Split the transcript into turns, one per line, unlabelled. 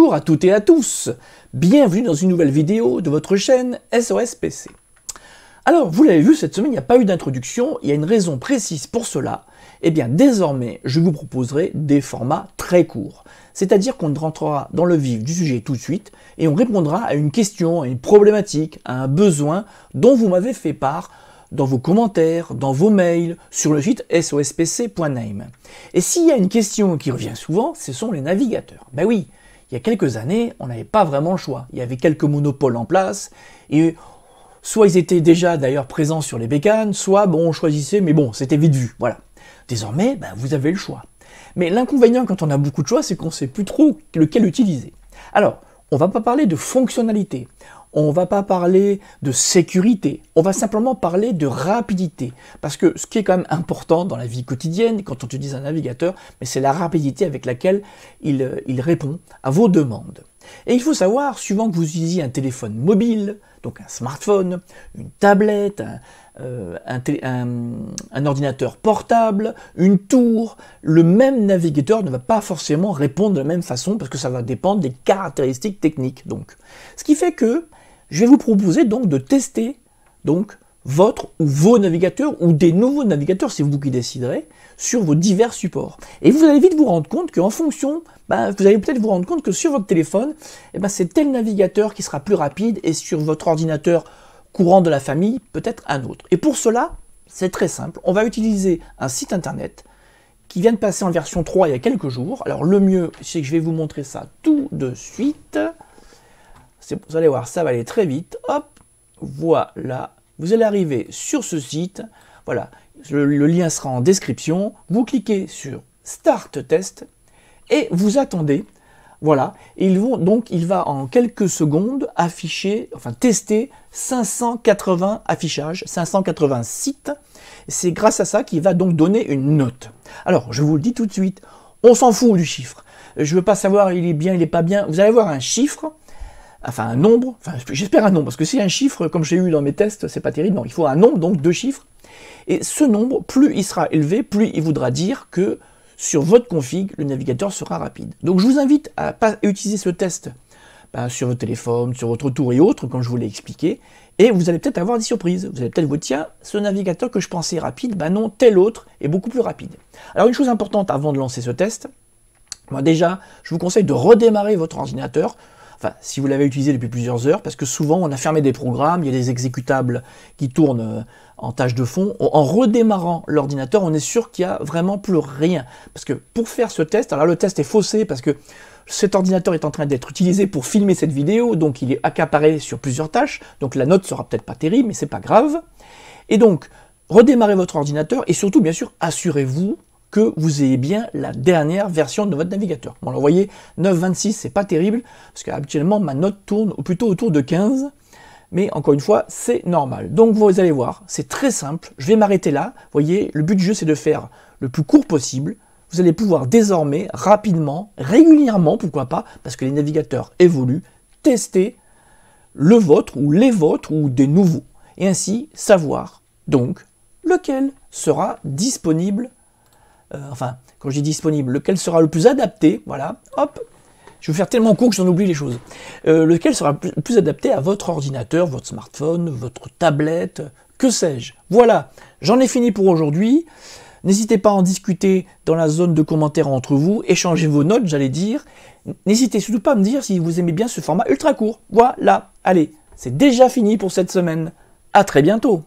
Bonjour à toutes et à tous Bienvenue dans une nouvelle vidéo de votre chaîne SOS PC. Alors, vous l'avez vu, cette semaine, il n'y a pas eu d'introduction, il y a une raison précise pour cela. Et eh bien, désormais, je vous proposerai des formats très courts. C'est-à-dire qu'on rentrera dans le vif du sujet tout de suite et on répondra à une question, à une problématique, à un besoin dont vous m'avez fait part dans vos commentaires, dans vos mails, sur le site sospc.name. Et s'il y a une question qui revient souvent, ce sont les navigateurs. Ben oui, il y a quelques années, on n'avait pas vraiment le choix. Il y avait quelques monopoles en place et soit ils étaient déjà d'ailleurs présents sur les bécanes, soit bon, on choisissait, mais bon, c'était vite vu. Voilà. Désormais, ben, vous avez le choix. Mais l'inconvénient quand on a beaucoup de choix, c'est qu'on ne sait plus trop lequel utiliser. Alors, on ne va pas parler de fonctionnalité on ne va pas parler de sécurité, on va simplement parler de rapidité. Parce que ce qui est quand même important dans la vie quotidienne, quand on utilise un navigateur, mais c'est la rapidité avec laquelle euh, il, répond à vos demandes. Et il faut savoir, suivant que vous utilisez un téléphone mobile, donc un smartphone, une tablette, euh, un, ordinateur portable, une tour, le même navigateur ne va pas forcément répondre de la même façon parce que ça va dépendre des caractéristiques techniques. Donc, ce qui fait que je vais vous proposer donc de tester donc votre ou vos navigateurs ou des nouveaux navigateurs, c'est vous qui déciderez, sur vos divers supports. Et vous allez vite vous rendre compte qu'en fonction, bah, vous allez peut-être vous rendre compte que sur votre téléphone, eh ben, c'est tel navigateur qui sera plus rapide et sur votre ordinateur courant de la famille, peut-être un autre. Et pour cela, c'est très simple, on va utiliser un site internet qui vient de passer en version 3 il y a quelques jours. Alors le mieux, c'est que je vais vous montrer ça tout de suite vous allez voir, ça va aller très vite. Hop, voilà. Vous allez arriver sur ce site. Voilà, le, lien sera en description. Vous cliquez sur Start Test et vous attendez. Voilà, ils vont, donc il va en quelques secondes afficher, enfin tester 580 affichages, 580 sites. C'est grâce à ça qu'il va donc donner une note. Alors, je vous le dis tout de suite, on s'en fout du chiffre. Je veux pas savoir il est bien, il n'est pas bien. Vous allez voir un chiffre, enfin un nombre, enfin j'espère un nombre, parce que si un chiffre, comme j'ai eu dans mes tests, c'est pas terrible, non, il faut un nombre, donc deux chiffres. Et ce nombre, plus il sera élevé, plus il voudra dire que sur votre config, le navigateur sera rapide. Donc je vous invite à utiliser ce test bah, sur votre téléphone, sur votre tour et autres, comme je vous l'ai expliqué, et vous allez peut-être avoir des surprises. Vous allez peut-être vous dire, ce navigateur que je pensais rapide, ben non, tel autre est beaucoup plus rapide. Alors une chose importante avant de lancer ce test, moi déjà, je vous conseille de redémarrer votre ordinateur, si vous l'avez utilisé depuis plusieurs heures, parce que souvent on a fermé des programmes, il y a des exécutables qui tournent euh, en tâche de fond. En redémarrant l'ordinateur, on est sûr qu'il n'y a vraiment plus rien. Parce que pour faire ce test, alors le test est faussé parce que cet ordinateur est en train d'être utilisé pour filmer cette vidéo, donc il est accaparé sur plusieurs tâches, donc la note sera peut-être pas terrible, mais c'est pas grave. Et donc, redémarrez votre ordinateur et surtout, bien sûr, assurez-vous que vous ayez bien la dernière version de votre navigateur. Bon, là, vous voyez, 9.26, c'est pas terrible, parce qu'habituellement, ma note tourne plutôt autour de 15. Mais encore une fois, c'est normal. Donc, vous allez voir, c'est très simple. Je vais m'arrêter là. Vous voyez, le but du jeu, c'est de faire le plus court possible. Vous allez pouvoir désormais, rapidement, régulièrement, pourquoi pas, parce que les navigateurs évoluent, tester le vôtre ou les vôtres ou des nouveaux. Et ainsi savoir, donc, lequel sera disponible euh, enfin, quand j'ai disponible, lequel sera le plus adapté, voilà, hop, je vais faire tellement court que j'en oublie les choses. Euh, lequel sera le plus adapté à votre ordinateur, votre smartphone, votre tablette, que sais-je. Voilà, j'en ai fini pour aujourd'hui. N'hésitez pas à en discuter dans la zone de commentaires entre vous, échangez vos notes, j'allais dire. N'hésitez surtout pas à me dire si vous aimez bien ce format ultra court. Voilà, allez, c'est déjà fini pour cette semaine. À très bientôt